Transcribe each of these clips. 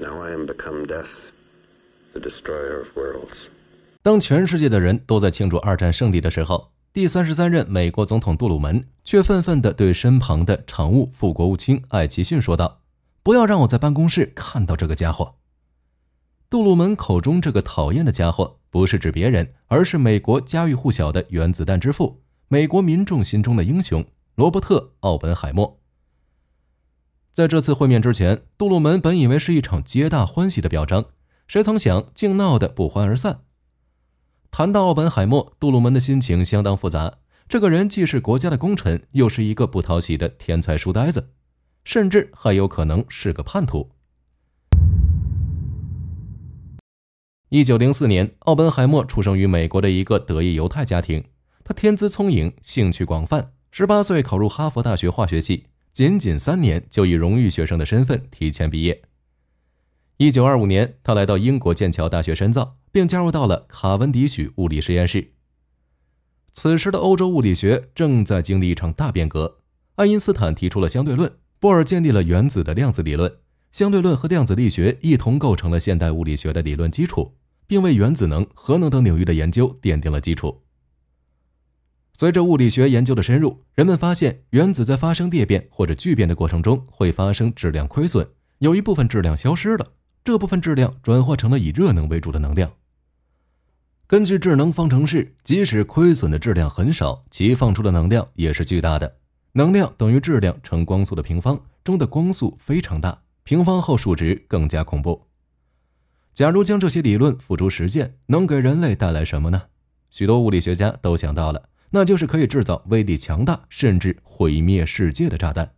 Now become destroyer of worlds. I am death, the 当全世界的人都在庆祝二战胜利的时候，第三十三任美国总统杜鲁门却愤愤地对身旁的常务副国务卿艾奇逊说道：“不要让我在办公室看到这个家伙。”杜鲁门口中这个讨厌的家伙，不是指别人，而是美国家喻户晓的原子弹之父、美国民众心中的英雄——罗伯特·奥本海默。在这次会面之前，杜鲁门本以为是一场皆大欢喜的表彰，谁曾想竟闹得不欢而散。谈到奥本海默，杜鲁门的心情相当复杂。这个人既是国家的功臣，又是一个不讨喜的天才书呆子，甚至还有可能是个叛徒。一九零四年，奥本海默出生于美国的一个德裔犹太家庭。他天资聪颖，兴趣广泛，十八岁考入哈佛大学化学系。仅仅三年就以荣誉学生的身份提前毕业。一九二五年，他来到英国剑桥大学深造，并加入到了卡文迪许物理实验室。此时的欧洲物理学正在经历一场大变革，爱因斯坦提出了相对论，波尔建立了原子的量子理论。相对论和量子力学一同构成了现代物理学的理论基础，并为原子能、核能等领域的研究奠定了基础。随着物理学研究的深入，人们发现原子在发生裂变或者聚变的过程中会发生质量亏损，有一部分质量消失了。这部分质量转化成了以热能为主的能量。根据智能方程式，即使亏损的质量很少，其放出的能量也是巨大的。能量等于质量乘光速的平方中的光速非常大，平方后数值更加恐怖。假如将这些理论付诸实践，能给人类带来什么呢？许多物理学家都想到了。那就是可以制造威力强大，甚至毁灭世界的炸弹。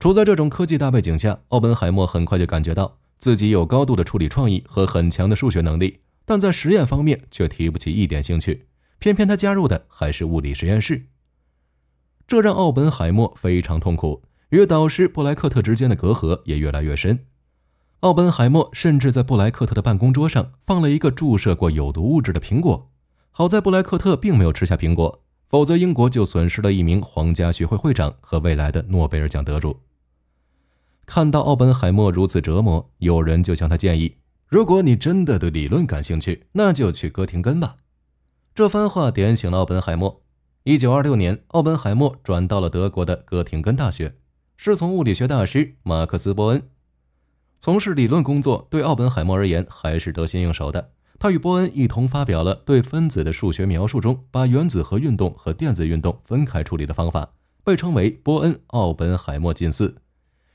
处在这种科技大背景下，奥本海默很快就感觉到自己有高度的处理创意和很强的数学能力，但在实验方面却提不起一点兴趣。偏偏他加入的还是物理实验室，这让奥本海默非常痛苦，与导师布莱克特之间的隔阂也越来越深。奥本海默甚至在布莱克特的办公桌上放了一个注射过有毒物质的苹果。好在布莱克特并没有吃下苹果，否则英国就损失了一名皇家学会会长和未来的诺贝尔奖得主。看到奥本海默如此折磨，有人就向他建议：“如果你真的对理论感兴趣，那就去哥廷根吧。”这番话点醒了奥本海默。1926年，奥本海默转到了德国的哥廷根大学，师从物理学大师马克思·波恩，从事理论工作对奥本海默而言还是得心应手的。他与波恩一同发表了对分子的数学描述中，把原子核运动和电子运动分开处理的方法，被称为波恩奥本海默近似。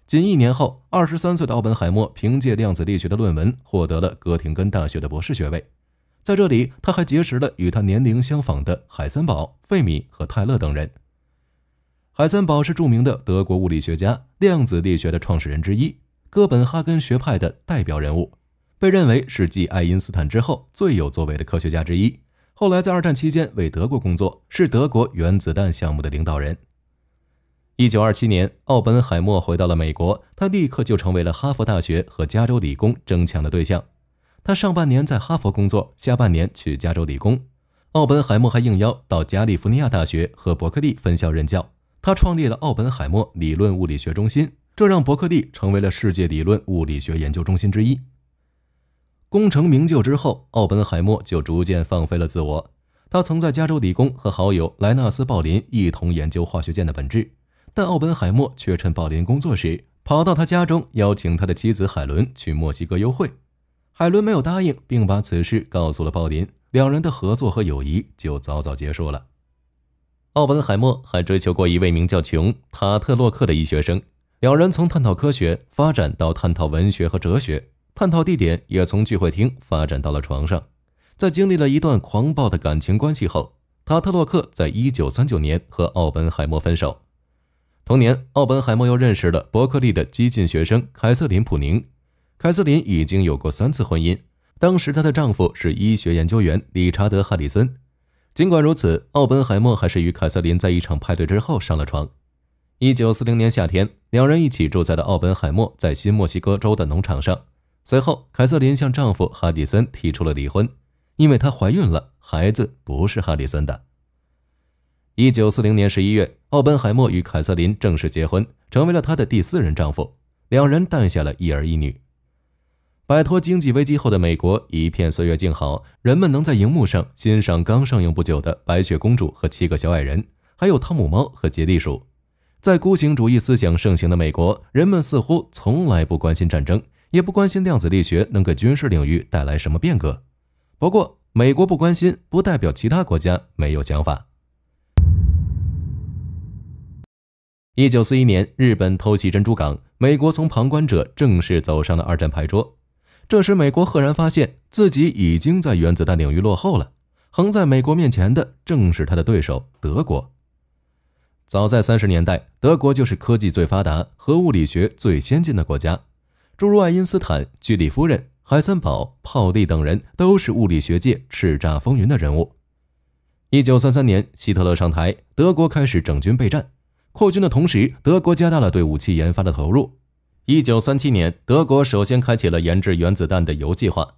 仅一年后，二十三岁的奥本海默凭借量子力学的论文获得了哥廷根大学的博士学位。在这里，他还结识了与他年龄相仿的海森堡、费米和泰勒等人。海森堡是著名的德国物理学家，量子力学的创始人之一，哥本哈根学派的代表人物。被认为是继爱因斯坦之后最有作为的科学家之一。后来在二战期间为德国工作，是德国原子弹项目的领导人。一九二七年，奥本海默回到了美国，他立刻就成为了哈佛大学和加州理工争抢的对象。他上半年在哈佛工作，下半年去加州理工。奥本海默还应邀到加利福尼亚大学和伯克利分校任教。他创立了奥本海默理论物理学中心，这让伯克利成为了世界理论物理学研究中心之一。功成名就之后，奥本海默就逐渐放飞了自我。他曾在加州理工和好友莱纳斯·鲍林一同研究化学键的本质，但奥本海默却趁鲍林工作时跑到他家中，邀请他的妻子海伦去墨西哥幽会。海伦没有答应，并把此事告诉了鲍林。两人的合作和友谊就早早结束了。奥本海默还追求过一位名叫琼·塔特洛克的医学生，两人曾探讨科学发展，到探讨文学和哲学。探讨地点也从聚会厅发展到了床上。在经历了一段狂暴的感情关系后，塔特洛克在一九三九年和奥本海默分手。同年，奥本海默又认识了伯克利的激进学生凯瑟琳·普宁。凯瑟琳已经有过三次婚姻，当时她的丈夫是医学研究员理查德·哈里森。尽管如此，奥本海默还是与凯瑟琳在一场派对之后上了床。一九四零年夏天，两人一起住在了奥本海默在新墨西哥州的农场上。随后，凯瑟琳向丈夫哈迪森提出了离婚，因为她怀孕了，孩子不是哈迪森的。一九四零年十一月，奥本海默与凯瑟琳正式结婚，成为了她的第四任丈夫。两人诞下了一儿一女。摆脱经济危机后的美国一片岁月静好，人们能在荧幕上欣赏刚上映不久的《白雪公主》和《七个小矮人》，还有《汤姆猫》和《杰利鼠》。在孤行主义思想盛行的美国，人们似乎从来不关心战争。也不关心量子力学能给军事领域带来什么变革。不过，美国不关心，不代表其他国家没有想法。一九四一年，日本偷袭珍珠港，美国从旁观者正式走上了二战牌桌。这时，美国赫然发现自己已经在原子弹领域落后了。横在美国面前的，正是他的对手——德国。早在三十年代，德国就是科技最发达、核物理学最先进的国家。诸如爱因斯坦、居里夫人、海森堡、泡利等人都是物理学界叱咤风云的人物。一九三三年，希特勒上台，德国开始整军备战。扩军的同时，德国加大了对武器研发的投入。一九三七年，德国首先开启了研制原子弹的铀计划。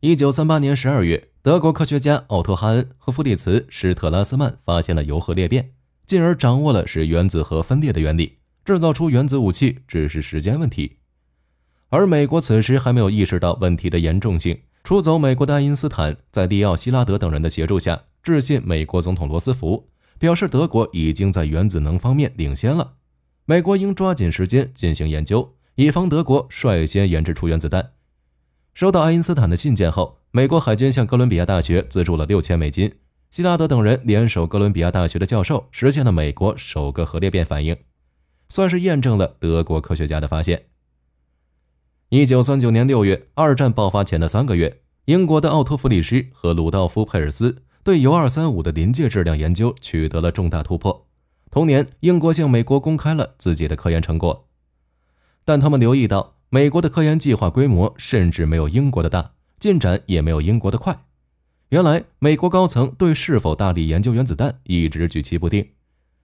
一九三八年十二月，德国科学家奥托·哈恩和弗里茨·施特拉斯曼发现了铀核裂变，进而掌握了使原子核分裂的原理，制造出原子武器只是时间问题。而美国此时还没有意识到问题的严重性。出走美国的爱因斯坦，在利奥·希拉德等人的协助下，致信美国总统罗斯福，表示德国已经在原子能方面领先了，美国应抓紧时间进行研究，以防德国率先研制出原子弹。收到爱因斯坦的信件后，美国海军向哥伦比亚大学资助了六千美金。希拉德等人联手哥伦比亚大学的教授，实现了美国首个核裂变反应，算是验证了德国科学家的发现。一九三九年六月，二战爆发前的三个月，英国的奥托·弗里施和鲁道夫·佩尔斯对铀二三五的临界质量研究取得了重大突破。同年，英国向美国公开了自己的科研成果，但他们留意到，美国的科研计划规模甚至没有英国的大，进展也没有英国的快。原来，美国高层对是否大力研究原子弹一直举棋不定。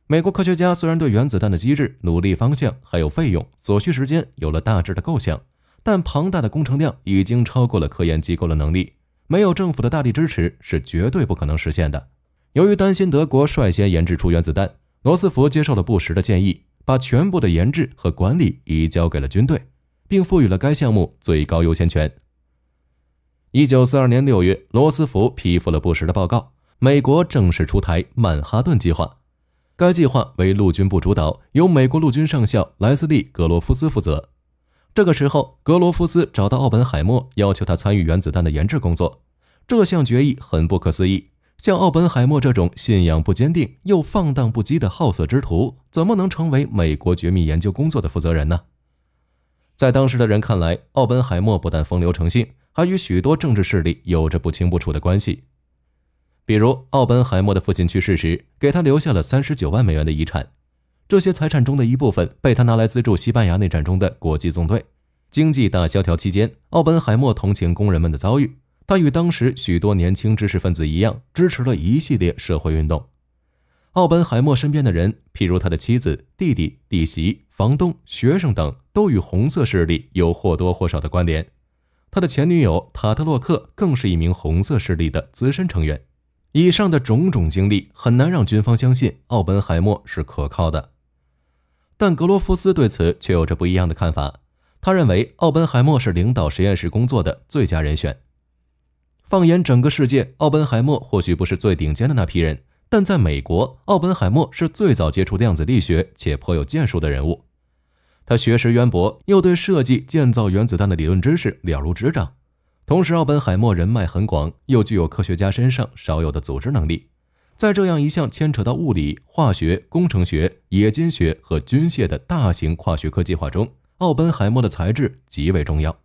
美国科学家虽然对原子弹的机制、努力方向还有费用所需时间有了大致的构想。但庞大的工程量已经超过了科研机构的能力，没有政府的大力支持是绝对不可能实现的。由于担心德国率先研制出原子弹，罗斯福接受了布什的建议，把全部的研制和管理移交给了军队，并赋予了该项目最高优先权。一九四二年六月，罗斯福批复了布什的报告，美国正式出台曼哈顿计划。该计划为陆军部主导，由美国陆军上校莱斯利·格罗夫斯负责。这个时候，格罗夫斯找到奥本海默，要求他参与原子弹的研制工作。这项决议很不可思议，像奥本海默这种信仰不坚定又放荡不羁的好色之徒，怎么能成为美国绝密研究工作的负责人呢？在当时的人看来，奥本海默不但风流成性，还与许多政治势力有着不清不楚的关系。比如，奥本海默的父亲去世时，给他留下了三十九万美元的遗产。这些财产中的一部分被他拿来资助西班牙内战中的国际纵队。经济大萧条期间，奥本海默同情工人们的遭遇，他与当时许多年轻知识分子一样，支持了一系列社会运动。奥本海默身边的人，譬如他的妻子、弟弟、弟媳、房东、学生等，都与红色势力有或多或少的关联。他的前女友塔特洛克更是一名红色势力的资深成员。以上的种种经历很难让军方相信奥本海默是可靠的。但格罗夫斯对此却有着不一样的看法。他认为奥本海默是领导实验室工作的最佳人选。放眼整个世界，奥本海默或许不是最顶尖的那批人，但在美国，奥本海默是最早接触量子力学且颇有建树的人物。他学识渊博，又对设计建造原子弹的理论知识了如指掌。同时，奥本海默人脉很广，又具有科学家身上少有的组织能力。在这样一项牵扯到物理、化学、工程学、冶金学和军械的大型跨学科计划中，奥本海默的才智极为重要。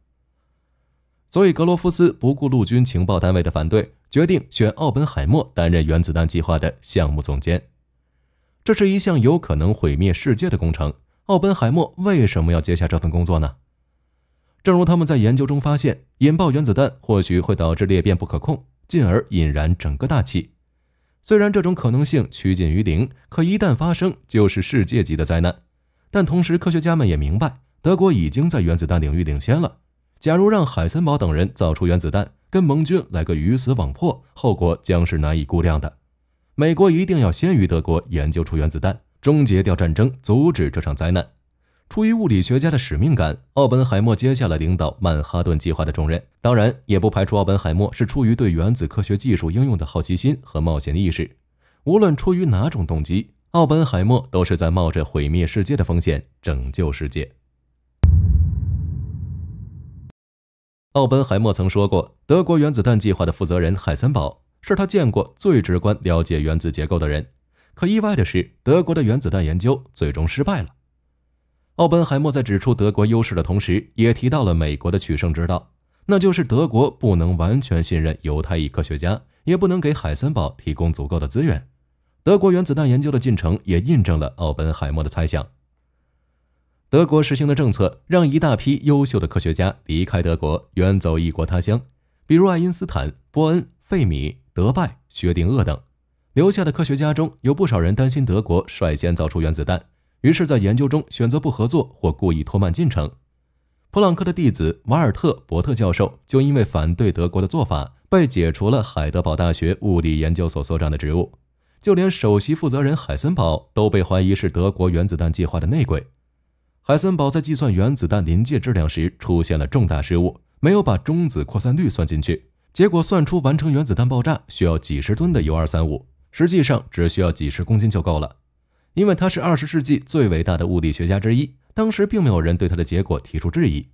所以，格罗夫斯不顾陆军情报单位的反对，决定选奥本海默担任原子弹计划的项目总监。这是一项有可能毁灭世界的工程。奥本海默为什么要接下这份工作呢？正如他们在研究中发现，引爆原子弹或许会导致裂变不可控，进而引燃整个大气。虽然这种可能性趋近于零，可一旦发生，就是世界级的灾难。但同时，科学家们也明白，德国已经在原子弹领域领先了。假如让海森堡等人造出原子弹，跟盟军来个鱼死网破，后果将是难以估量的。美国一定要先于德国研究出原子弹，终结掉战争，阻止这场灾难。出于物理学家的使命感，奥本海默接下了领导曼哈顿计划的重任。当然，也不排除奥本海默是出于对原子科学技术应用的好奇心和冒险意识。无论出于哪种动机，奥本海默都是在冒着毁灭世界的风险拯救世界。奥本海默曾说过，德国原子弹计划的负责人海森堡是他见过最直观了解原子结构的人。可意外的是，德国的原子弹研究最终失败了。奥本海默在指出德国优势的同时，也提到了美国的取胜之道，那就是德国不能完全信任犹太裔科学家，也不能给海森堡提供足够的资源。德国原子弹研究的进程也印证了奥本海默的猜想。德国实行的政策让一大批优秀的科学家离开德国，远走异国他乡，比如爱因斯坦、波恩、费米、德拜、薛定谔等。留下的科学家中有不少人担心德国率先造出原子弹。于是，在研究中选择不合作或故意拖慢进程。普朗克的弟子瓦尔特·伯特教授就因为反对德国的做法，被解除了海德堡大学物理研究所所长的职务。就连首席负责人海森堡都被怀疑是德国原子弹计划的内鬼。海森堡在计算原子弹临界质量时出现了重大失误，没有把中子扩散率算进去，结果算出完成原子弹爆炸需要几十吨的铀2 3 5实际上只需要几十公斤就够了。因为他是二十世纪最伟大的物理学家之一，当时并没有人对他的结果提出质疑。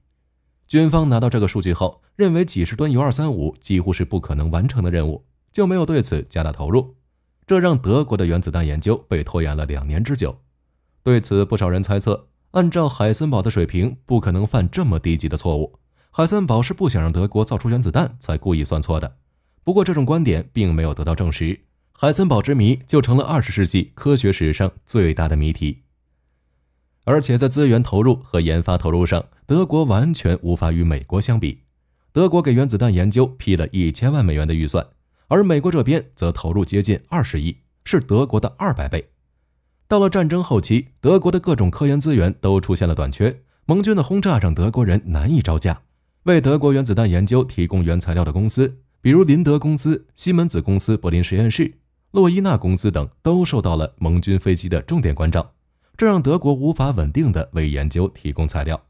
军方拿到这个数据后，认为几十吨铀二三五几乎是不可能完成的任务，就没有对此加大投入，这让德国的原子弹研究被拖延了两年之久。对此，不少人猜测，按照海森堡的水平，不可能犯这么低级的错误。海森堡是不想让德国造出原子弹才故意算错的。不过，这种观点并没有得到证实。海森堡之谜就成了二十世纪科学史上最大的谜题。而且在资源投入和研发投入上，德国完全无法与美国相比。德国给原子弹研究批了一千万美元的预算，而美国这边则投入接近二十亿，是德国的二百倍。到了战争后期，德国的各种科研资源都出现了短缺，盟军的轰炸让德国人难以招架。为德国原子弹研究提供原材料的公司，比如林德公司、西门子公司、柏林实验室。洛伊纳公司等都受到了盟军飞机的重点关照，这让德国无法稳定的为研究提供材料。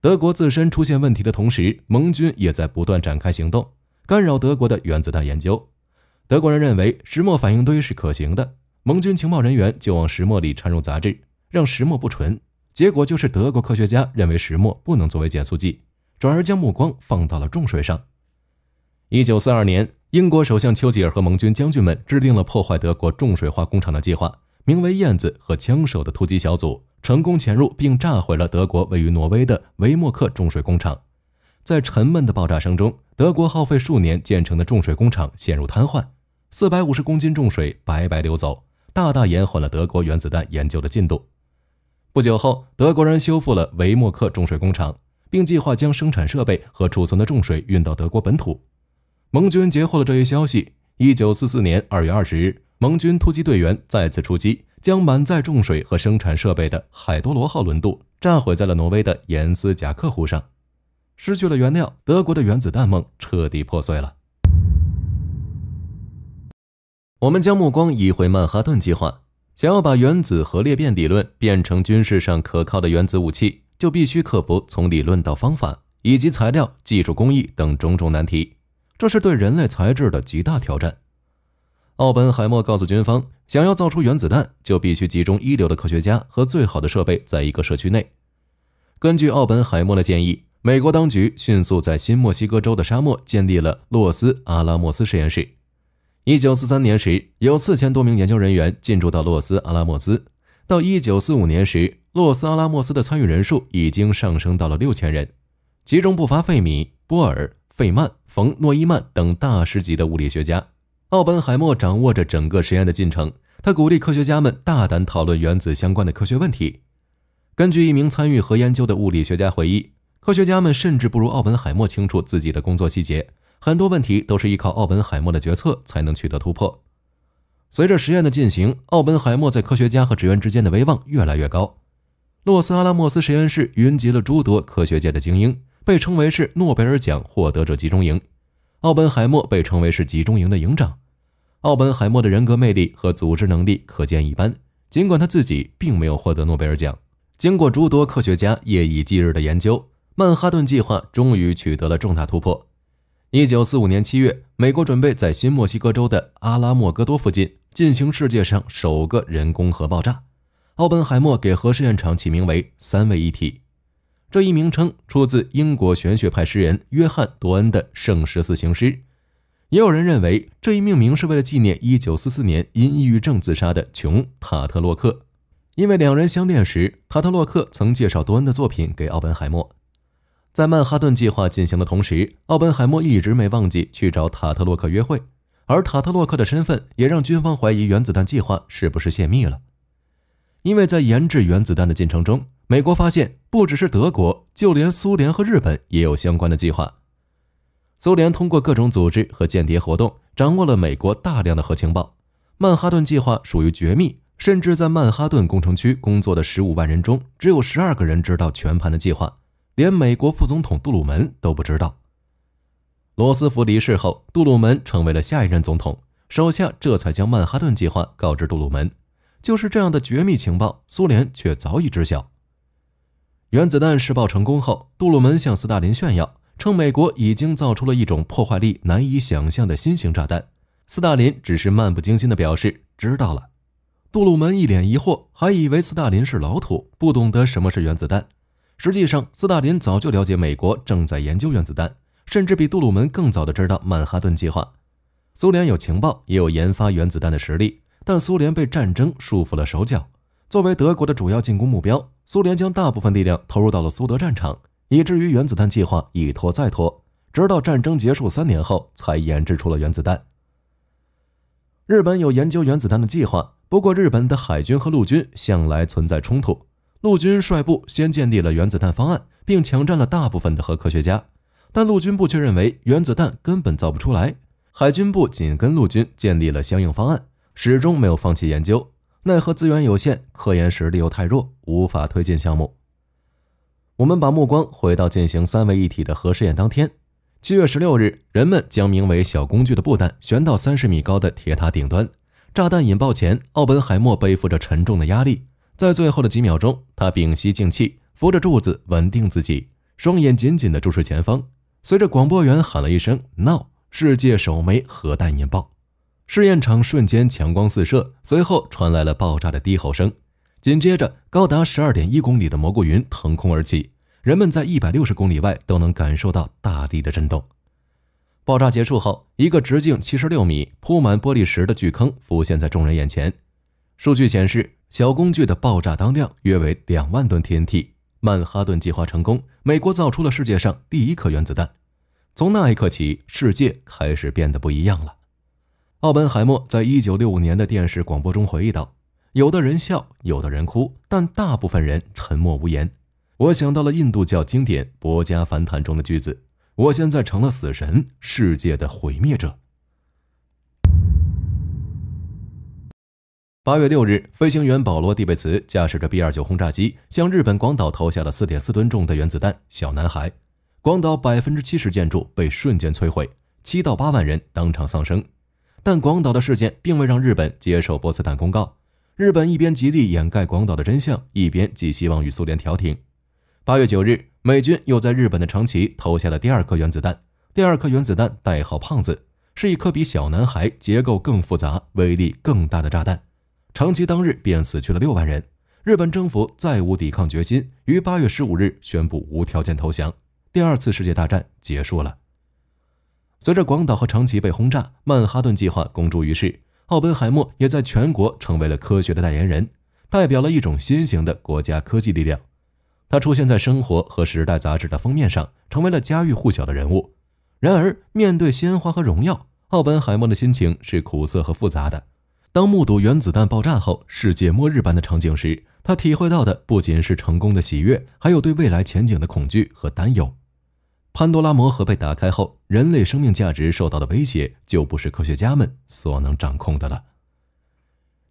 德国自身出现问题的同时，盟军也在不断展开行动，干扰德国的原子弹研究。德国人认为石墨反应堆是可行的，盟军情报人员就往石墨里掺入杂质，让石墨不纯。结果就是德国科学家认为石墨不能作为减速剂，转而将目光放到了重水上。一九四二年，英国首相丘吉尔和盟军将军们制定了破坏德国重水化工厂的计划，名为“燕子”和“枪手”的突击小组成功潜入并炸毁了德国位于挪威的维默克重水工厂。在沉闷的爆炸声中，德国耗费数年建成的重水工厂陷入瘫痪，四百五十公斤重水白白流走，大大延缓了德国原子弹研究的进度。不久后，德国人修复了维默克重水工厂，并计划将生产设备和储存的重水运到德国本土。盟军截获了这一消息。一九四四年二月二十日，盟军突击队员再次出击，将满载重水和生产设备的“海多罗号”轮渡炸毁在了挪威的盐斯贾克湖上。失去了原料，德国的原子弹梦彻底破碎了。我们将目光移回曼哈顿计划，想要把原子核裂变理论变成军事上可靠的原子武器，就必须克服从理论到方法以及材料、技术、工艺等种种难题。这是对人类材质的极大挑战。奥本海默告诉军方，想要造出原子弹，就必须集中一流的科学家和最好的设备在一个社区内。根据奥本海默的建议，美国当局迅速在新墨西哥州的沙漠建立了洛斯阿拉莫斯实验室。一九四三年时，有四千多名研究人员进驻到洛斯阿拉莫斯；到一九四五年时，洛斯阿拉莫斯的参与人数已经上升到了六千人，其中不乏费米、波尔。费曼、冯诺依曼等大师级的物理学家，奥本海默掌握着整个实验的进程。他鼓励科学家们大胆讨论原子相关的科学问题。根据一名参与核研究的物理学家回忆，科学家们甚至不如奥本海默清楚自己的工作细节，很多问题都是依靠奥本海默的决策才能取得突破。随着实验的进行，奥本海默在科学家和职员之间的威望越来越高。洛斯阿拉莫斯实验室云集了诸多科学界的精英。被称为是诺贝尔奖获得者集中营，奥本海默被称为是集中营的营长。奥本海默的人格魅力和组织能力可见一斑，尽管他自己并没有获得诺贝尔奖。经过诸多科学家夜以继日的研究，曼哈顿计划终于取得了重大突破。一九四五年七月，美国准备在新墨西哥州的阿拉莫戈多附近进行世界上首个人工核爆炸。奥本海默给核试验场起名为“三位一体”。这一名称出自英国玄学派诗人约翰·多恩的《圣十四行诗》，也有人认为这一命名是为了纪念1944年因抑郁症自杀的琼·塔特洛克，因为两人相恋时，塔特洛克曾介绍多恩的作品给奥本海默。在曼哈顿计划进行的同时，奥本海默一直没忘记去找塔特洛克约会，而塔特洛克的身份也让军方怀疑原子弹计划是不是泄密了，因为在研制原子弹的进程中。美国发现，不只是德国，就连苏联和日本也有相关的计划。苏联通过各种组织和间谍活动，掌握了美国大量的核情报。曼哈顿计划属于绝密，甚至在曼哈顿工程区工作的十五万人中，只有十二个人知道全盘的计划，连美国副总统杜鲁门都不知道。罗斯福离世后，杜鲁门成为了下一任总统，手下这才将曼哈顿计划告知杜鲁门。就是这样的绝密情报，苏联却早已知晓。原子弹试爆成功后，杜鲁门向斯大林炫耀，称美国已经造出了一种破坏力难以想象的新型炸弹。斯大林只是漫不经心地表示：“知道了。”杜鲁门一脸疑惑，还以为斯大林是老土，不懂得什么是原子弹。实际上，斯大林早就了解美国正在研究原子弹，甚至比杜鲁门更早地知道曼哈顿计划。苏联有情报，也有研发原子弹的实力，但苏联被战争束缚了手脚。作为德国的主要进攻目标，苏联将大部分力量投入到了苏德战场，以至于原子弹计划一拖再拖，直到战争结束三年后才研制出了原子弹。日本有研究原子弹的计划，不过日本的海军和陆军向来存在冲突，陆军率部先建立了原子弹方案，并抢占了大部分的核科学家，但陆军部却认为原子弹根本造不出来。海军部紧跟陆军建立了相应方案，始终没有放弃研究。奈何资源有限，科研实力又太弱，无法推进项目。我们把目光回到进行三位一体的核试验当天，七月十六日，人们将名为“小工具”的布弹悬到三十米高的铁塔顶端。炸弹引爆前，奥本海默背负着沉重的压力，在最后的几秒钟，他屏息静气，扶着柱子稳定自己，双眼紧紧地注视前方。随着广播员喊了一声“ n o 世界首枚核弹引爆。试验场瞬间强光四射，随后传来了爆炸的低吼声。紧接着，高达十二点一公里的蘑菇云腾空而起，人们在一百六十公里外都能感受到大地的震动。爆炸结束后，一个直径七十六米、铺满玻璃石的巨坑浮现在众人眼前。数据显示，小工具的爆炸当量约为两万吨 TNT。曼哈顿计划成功，美国造出了世界上第一颗原子弹。从那一刻起，世界开始变得不一样了。奥本海默在一九六五年的电视广播中回忆道：“有的人笑，有的人哭，但大部分人沉默无言。”我想到了印度教经典《薄伽梵谈》中的句子：“我现在成了死神，世界的毁灭者。”八月六日，飞行员保罗·蒂贝茨驾驶着 B-29 轰炸机，向日本广岛投下了四点四吨重的原子弹“小男孩”。广岛百分之七十建筑被瞬间摧毁，七到八万人当场丧生。但广岛的事件并未让日本接受波茨坦公告，日本一边极力掩盖广岛的真相，一边寄希望与苏联调停。八月九日，美军又在日本的长崎投下了第二颗原子弹，第二颗原子弹代号“胖子”，是一颗比“小男孩”结构更复杂、威力更大的炸弹。长崎当日便死去了六万人，日本政府再无抵抗决心，于八月十五日宣布无条件投降，第二次世界大战结束了。随着广岛和长崎被轰炸，曼哈顿计划公诸于世，奥本海默也在全国成为了科学的代言人，代表了一种新型的国家科技力量。他出现在生活和时代杂志的封面上，成为了家喻户晓的人物。然而，面对鲜花和荣耀，奥本海默的心情是苦涩和复杂的。当目睹原子弹爆炸后世界末日般的场景时，他体会到的不仅是成功的喜悦，还有对未来前景的恐惧和担忧。潘多拉魔盒被打开后，人类生命价值受到的威胁就不是科学家们所能掌控的了。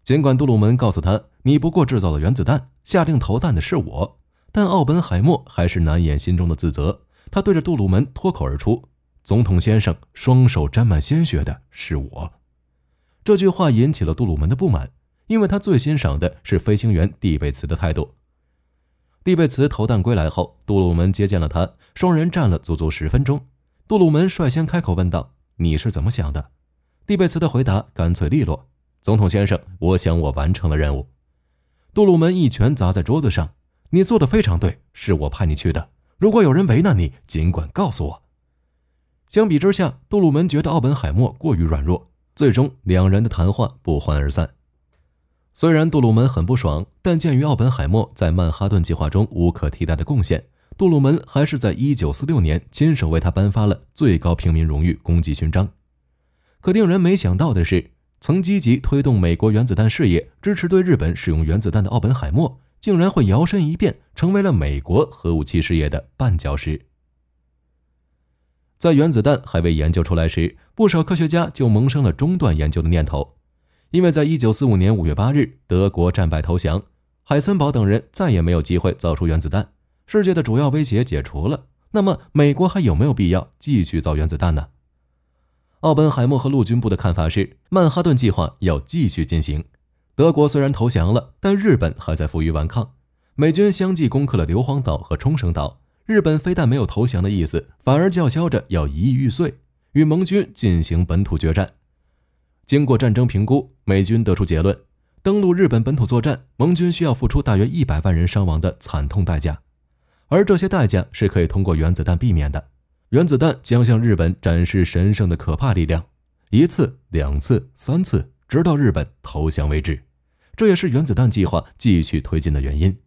尽管杜鲁门告诉他：“你不过制造了原子弹，下令投弹的是我。”但奥本海默还是难掩心中的自责，他对着杜鲁门脱口而出：“总统先生，双手沾满鲜血的是我。”这句话引起了杜鲁门的不满，因为他最欣赏的是飞行员蒂贝茨的态度。蒂贝茨投弹归来后，杜鲁门接见了他，双人站了足足十分钟。杜鲁门率先开口问道：“你是怎么想的？”蒂贝茨的回答干脆利落：“总统先生，我想我完成了任务。”杜鲁门一拳砸在桌子上：“你做的非常对，是我派你去的。如果有人为难你，尽管告诉我。”相比之下，杜鲁门觉得奥本海默过于软弱，最终两人的谈话不欢而散。虽然杜鲁门很不爽，但鉴于奥本海默在曼哈顿计划中无可替代的贡献，杜鲁门还是在1946年亲手为他颁发了最高平民荣誉——功绩勋章。可令人没想到的是，曾积极推动美国原子弹事业、支持对日本使用原子弹的奥本海默，竟然会摇身一变成为了美国核武器事业的绊脚石。在原子弹还未研究出来时，不少科学家就萌生了中断研究的念头。因为在一九四五年五月八日，德国战败投降，海森堡等人再也没有机会造出原子弹，世界的主要威胁解除了。那么，美国还有没有必要继续造原子弹呢？奥本海默和陆军部的看法是，曼哈顿计划要继续进行。德国虽然投降了，但日本还在负隅顽抗。美军相继攻克了硫磺岛和冲绳岛，日本非但没有投降的意思，反而叫嚣着要一亿玉碎，与盟军进行本土决战。经过战争评估，美军得出结论：登陆日本本土作战，盟军需要付出大约一百万人伤亡的惨痛代价，而这些代价是可以通过原子弹避免的。原子弹将向日本展示神圣的可怕力量，一次、两次、三次，直到日本投降为止。这也是原子弹计划继续推进的原因。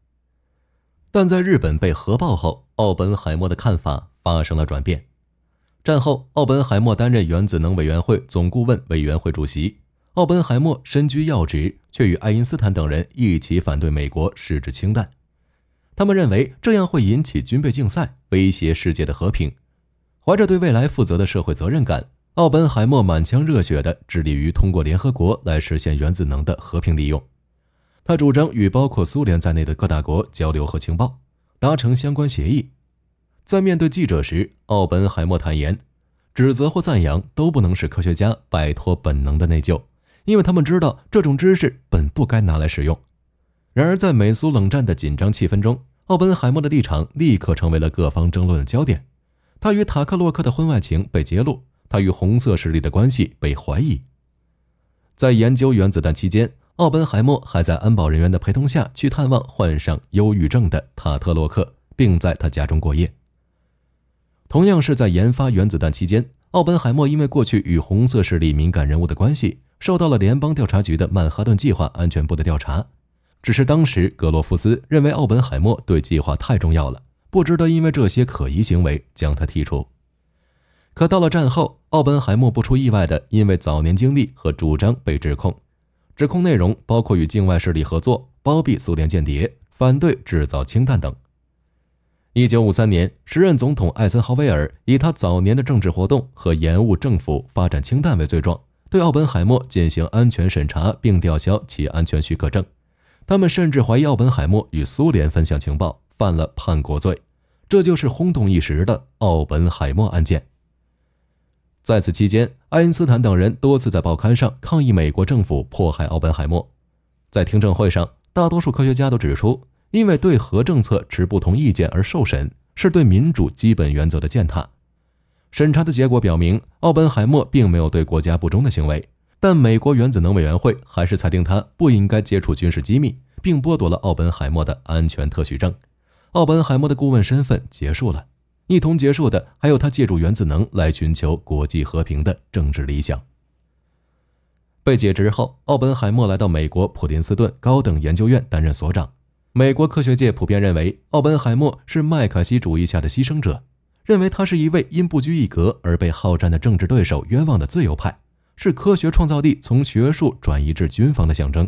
但在日本被核爆后，奥本海默的看法发生了转变。战后，奥本海默担任原子能委员会总顾问委员会主席。奥本海默身居要职，却与爱因斯坦等人一起反对美国试制氢弹。他们认为这样会引起军备竞赛，威胁世界的和平。怀着对未来负责的社会责任感，奥本海默满腔热血地致力于通过联合国来实现原子能的和平利用。他主张与包括苏联在内的各大国交流和情报，达成相关协议。在面对记者时，奥本海默坦言，指责或赞扬都不能使科学家摆脱本能的内疚，因为他们知道这种知识本不该拿来使用。然而，在美苏冷战的紧张气氛中，奥本海默的立场立刻成为了各方争论的焦点。他与塔克洛克的婚外情被揭露，他与红色势力的关系被怀疑。在研究原子弹期间，奥本海默还在安保人员的陪同下去探望患上忧郁症的塔特洛克，并在他家中过夜。同样是在研发原子弹期间，奥本海默因为过去与红色势力敏感人物的关系，受到了联邦调查局的曼哈顿计划安全部的调查。只是当时格罗夫斯认为奥本海默对计划太重要了，不值得因为这些可疑行为将他剔除。可到了战后，奥本海默不出意外的因为早年经历和主张被指控，指控内容包括与境外势力合作、包庇苏联间谍、反对制造氢弹等。一九五三年，时任总统艾森豪威尔以他早年的政治活动和延误政府发展氢弹为罪状，对奥本海默进行安全审查，并吊销其安全许可证。他们甚至怀疑奥本海默与苏联分享情报，犯了叛国罪。这就是轰动一时的奥本海默案件。在此期间，爱因斯坦等人多次在报刊上抗议美国政府迫害奥本海默。在听证会上，大多数科学家都指出。因为对核政策持不同意见而受审，是对民主基本原则的践踏。审查的结果表明，奥本海默并没有对国家不忠的行为，但美国原子能委员会还是裁定他不应该接触军事机密，并剥夺了奥本海默的安全特许证。奥本海默的顾问身份结束了，一同结束的还有他借助原子能来寻求国际和平的政治理想。被解职后，奥本海默来到美国普林斯顿高等研究院担任所长。美国科学界普遍认为，奥本海默是麦卡锡主义下的牺牲者，认为他是一位因不拘一格而被好战的政治对手冤枉的自由派，是科学创造力从学术转移至军方的象征。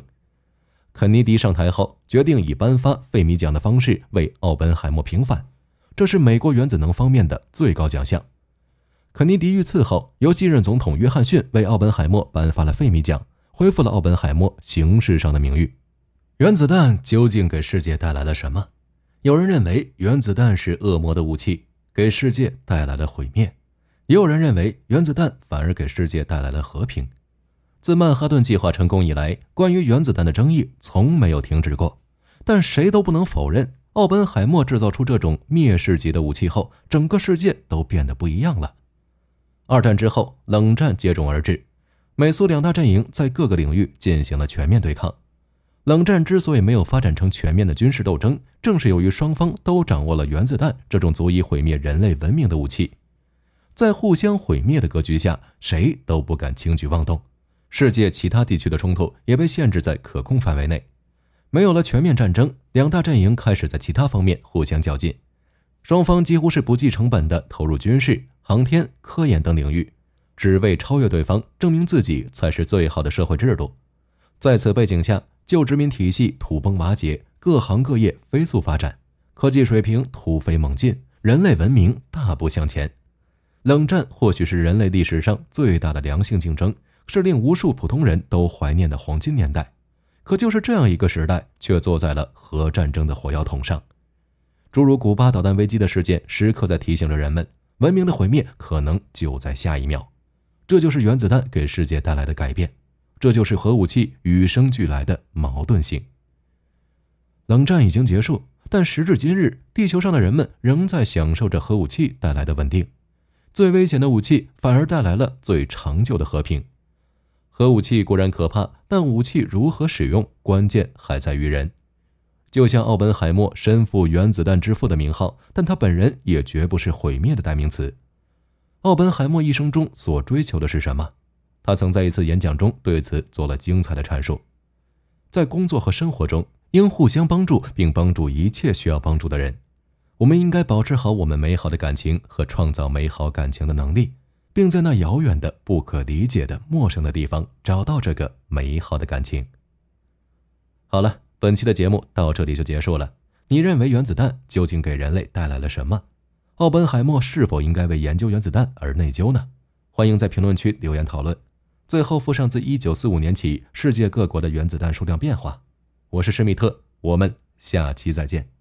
肯尼迪上台后，决定以颁发费米奖的方式为奥本海默平反，这是美国原子能方面的最高奖项。肯尼迪遇刺后，由继任总统约翰逊为奥本海默颁发了费米奖，恢复了奥本海默形式上的名誉。原子弹究竟给世界带来了什么？有人认为原子弹是恶魔的武器，给世界带来了毁灭；也有人认为原子弹反而给世界带来了和平。自曼哈顿计划成功以来，关于原子弹的争议从没有停止过。但谁都不能否认，奥本海默制造出这种灭世级的武器后，整个世界都变得不一样了。二战之后，冷战接踵而至，美苏两大阵营在各个领域进行了全面对抗。冷战之所以没有发展成全面的军事斗争，正是由于双方都掌握了原子弹这种足以毁灭人类文明的武器。在互相毁灭的格局下，谁都不敢轻举妄动。世界其他地区的冲突也被限制在可控范围内。没有了全面战争，两大阵营开始在其他方面互相较劲，双方几乎是不计成本地投入军事、航天、科研等领域，只为超越对方，证明自己才是最好的社会制度。在此背景下。旧殖民体系土崩瓦解，各行各业飞速发展，科技水平突飞猛进，人类文明大步向前。冷战或许是人类历史上最大的良性竞争，是令无数普通人都怀念的黄金年代。可就是这样一个时代，却坐在了核战争的火药桶上。诸如古巴导弹危机的事件，时刻在提醒着人们，文明的毁灭可能就在下一秒。这就是原子弹给世界带来的改变。这就是核武器与生俱来的矛盾性。冷战已经结束，但时至今日，地球上的人们仍在享受着核武器带来的稳定。最危险的武器，反而带来了最长久的和平。核武器固然可怕，但武器如何使用，关键还在于人。就像奥本海默身负“原子弹之父”的名号，但他本人也绝不是毁灭的代名词。奥本海默一生中所追求的是什么？他曾在一次演讲中对此做了精彩的阐述，在工作和生活中应互相帮助，并帮助一切需要帮助的人。我们应该保持好我们美好的感情和创造美好感情的能力，并在那遥远的、不可理解的、陌生的地方找到这个美好的感情。好了，本期的节目到这里就结束了。你认为原子弹究竟给人类带来了什么？奥本海默是否应该为研究原子弹而内疚呢？欢迎在评论区留言讨论。最后附上自一九四五年起世界各国的原子弹数量变化。我是施密特，我们下期再见。